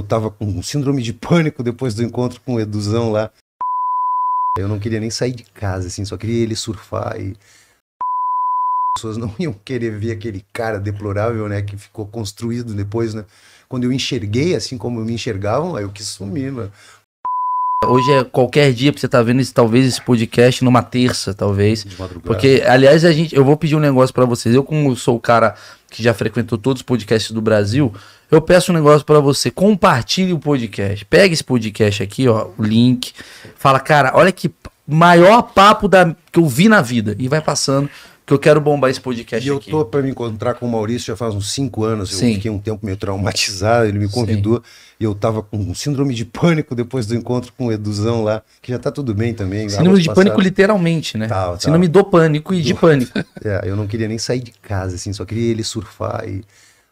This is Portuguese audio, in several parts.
eu tava com síndrome de pânico depois do encontro com o Eduzão lá. Eu não queria nem sair de casa, assim, só queria ele surfar e. As pessoas não iam querer ver aquele cara deplorável, né, que ficou construído depois, né? Quando eu enxerguei assim como me enxergavam, aí eu quis sumir, mano. Hoje é qualquer dia pra você tá vendo esse, talvez esse podcast numa terça, talvez. Porque, aliás, a gente, eu vou pedir um negócio para vocês. Eu, como sou o cara que já frequentou todos os podcasts do Brasil, eu peço um negócio para você. Compartilhe o podcast. Pega esse podcast aqui, ó, o link. Fala, cara, olha que maior papo da, que eu vi na vida. E vai passando que eu quero bombar esse podcast e aqui. eu tô para me encontrar com o Maurício já faz uns cinco anos. Eu Sim. fiquei um tempo meio traumatizado, ele me convidou Sim. e eu tava com síndrome de pânico depois do encontro com o Eduzão lá, que já tá tudo bem também. Síndrome de passado. pânico literalmente, né? Tal, síndrome do pânico e do... de pânico. É, eu não queria nem sair de casa, assim, só queria ele surfar e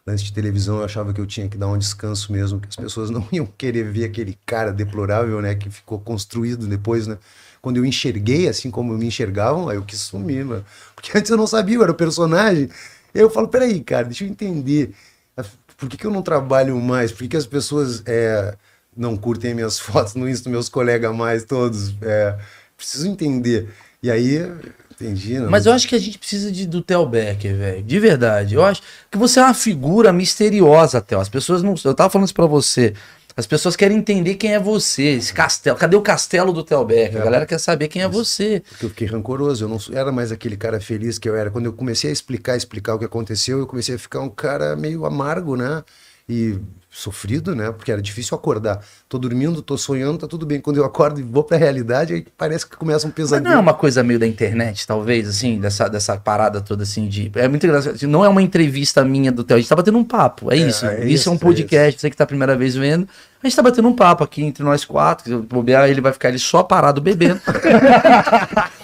lance de televisão, eu achava que eu tinha que dar um descanso mesmo, que as pessoas não iam querer ver aquele cara deplorável, né, que ficou construído depois, né? Quando eu enxerguei, assim como me enxergavam, aí eu quis sumir, mano. Né. Porque antes eu não sabia, eu era o personagem. Eu falo, peraí, cara, deixa eu entender. Por que, que eu não trabalho mais? Por que, que as pessoas é, não curtem minhas fotos no Insta, meus colegas mais todos? É, preciso entender. E aí Entendi, não. Mas eu acho que a gente precisa de, do Theo Becker, velho. De verdade. Eu acho que você é uma figura misteriosa, até. As pessoas não. Eu tava falando isso pra você. As pessoas querem entender quem é você, esse castelo. Cadê o castelo do Theo Becker? A é. galera quer saber quem é você. Porque eu fiquei rancoroso, eu não era mais aquele cara feliz que eu era. Quando eu comecei a explicar, explicar o que aconteceu, eu comecei a ficar um cara meio amargo, né? e sofrido, né? Porque era difícil acordar. Tô dormindo, tô sonhando, tá tudo bem. Quando eu acordo e vou pra realidade, aí parece que começa um pesadelo. Mas não é uma coisa meio da internet, talvez, assim, dessa, dessa parada toda, assim, de... É muito engraçado. Assim, não é uma entrevista minha do Theo, a gente tá batendo um papo, é, é isso. É isso, é isso é um podcast, é você que tá a primeira vez vendo. A gente tá batendo um papo aqui entre nós quatro, bobear, ele vai ficar ele só parado bebendo.